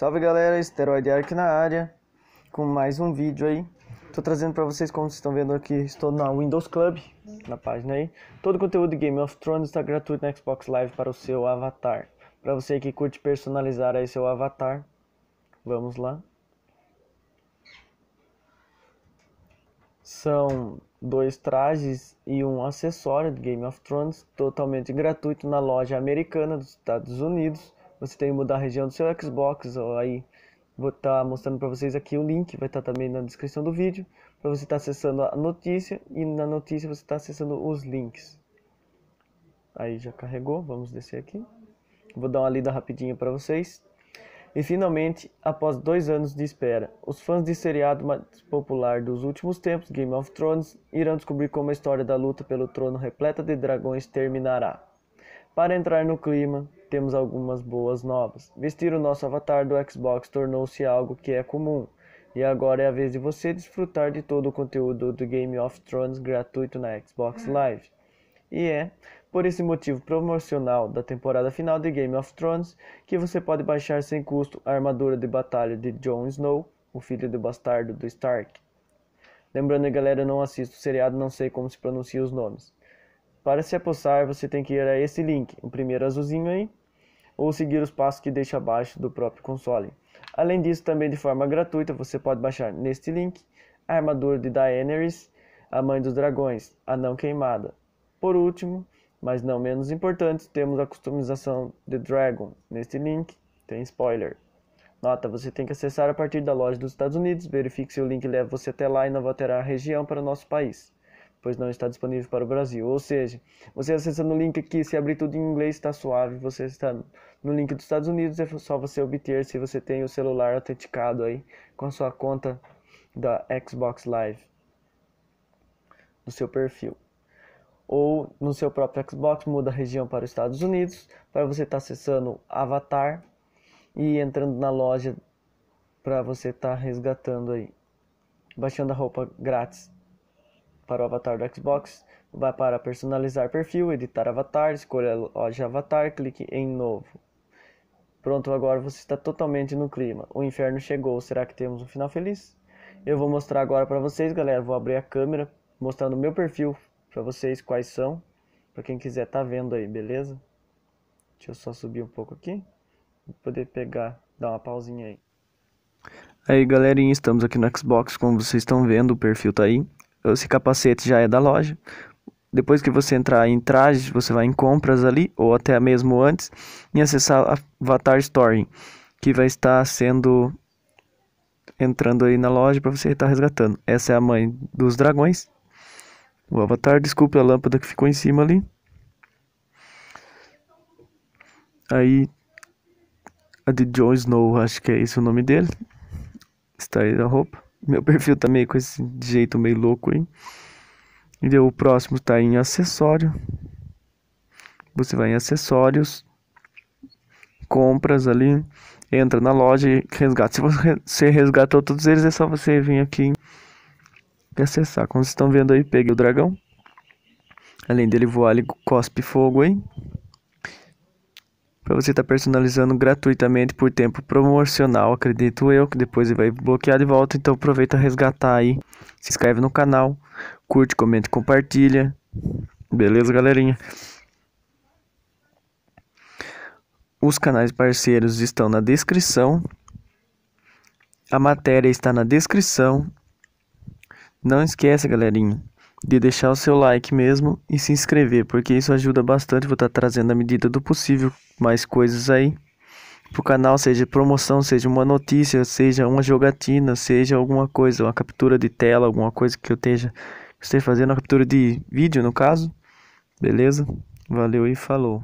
Salve galera, Esteroide é Arc na área, com mais um vídeo aí. Tô trazendo para vocês, como vocês estão vendo aqui, estou na Windows Club, na página aí. Todo o conteúdo de Game of Thrones está gratuito na Xbox Live para o seu avatar. Para você que curte personalizar aí seu avatar, vamos lá. São dois trajes e um acessório de Game of Thrones totalmente gratuito na loja americana dos Estados Unidos você tem que mudar a região do seu Xbox, aí vou estar tá mostrando para vocês aqui o link, vai estar tá também na descrição do vídeo, para você estar tá acessando a notícia e na notícia você está acessando os links. Aí já carregou, vamos descer aqui. Vou dar uma lida rapidinha para vocês. E finalmente, após dois anos de espera, os fãs de seriado mais popular dos últimos tempos, Game of Thrones, irão descobrir como a história da luta pelo trono repleta de dragões terminará. Para entrar no clima, temos algumas boas novas. Vestir o nosso avatar do Xbox tornou-se algo que é comum, e agora é a vez de você desfrutar de todo o conteúdo do Game of Thrones gratuito na Xbox hum. Live. E é por esse motivo promocional da temporada final de Game of Thrones que você pode baixar sem custo a armadura de batalha de Jon Snow, o filho do bastardo do Stark. Lembrando, galera, eu não assisto o seriado, não sei como se pronuncia os nomes. Para se apossar, você tem que ir a esse link, o primeiro azulzinho aí, ou seguir os passos que deixa abaixo do próprio console. Além disso, também de forma gratuita, você pode baixar neste link a armadura de Daenerys, a mãe dos dragões, a não queimada. Por último, mas não menos importante, temos a customização de Dragon. Neste link tem spoiler. Nota, você tem que acessar a partir da loja dos Estados Unidos, verifique se o link leva você até lá e não vai a região para o nosso país pois não está disponível para o Brasil. Ou seja, você acessando o link aqui, se abrir tudo em inglês está suave, você está no link dos Estados Unidos, é só você obter se você tem o celular autenticado aí com a sua conta da Xbox Live no seu perfil. Ou no seu próprio Xbox, muda a região para os Estados Unidos, para você estar tá acessando Avatar e entrando na loja para você estar tá resgatando aí, baixando a roupa grátis para o avatar do Xbox, vá para personalizar perfil, editar avatar, escolha loja avatar, clique em novo. Pronto, agora você está totalmente no clima. O inferno chegou. Será que temos um final feliz? Eu vou mostrar agora para vocês, galera. Vou abrir a câmera, mostrando o meu perfil para vocês quais são, para quem quiser tá vendo aí, beleza? Deixa eu só subir um pouco aqui, vou poder pegar, dar uma pausinha aí. Aí, galerinha, estamos aqui no Xbox, como vocês estão vendo, o perfil tá aí. Esse capacete já é da loja. Depois que você entrar em trajes, você vai em compras ali, ou até mesmo antes, em acessar a Avatar Store, que vai estar sendo entrando aí na loja para você estar resgatando. Essa é a mãe dos dragões. O Avatar, desculpe a lâmpada que ficou em cima ali. Aí a de Jon Snow, acho que é esse o nome dele. Está aí a roupa. Meu perfil tá meio com esse jeito meio louco hein E o próximo tá em acessório. Você vai em acessórios, compras ali, entra na loja e resgata. Se você resgatou todos eles, é só você vir aqui e acessar. Como vocês estão vendo aí, peguei o dragão. Além dele voar, ele cospe fogo hein para você estar tá personalizando gratuitamente por tempo promocional, acredito eu, que depois ele vai bloquear de volta, então aproveita resgatar aí, se inscreve no canal, curte, comenta, compartilha. Beleza, galerinha? Os canais parceiros estão na descrição. A matéria está na descrição. Não esquece, galerinha de deixar o seu like mesmo e se inscrever, porque isso ajuda bastante. Vou estar trazendo na medida do possível mais coisas aí pro canal, seja promoção, seja uma notícia, seja uma jogatina, seja alguma coisa, uma captura de tela, alguma coisa que eu esteja, esteja fazendo, uma captura de vídeo no caso. Beleza? Valeu e falou.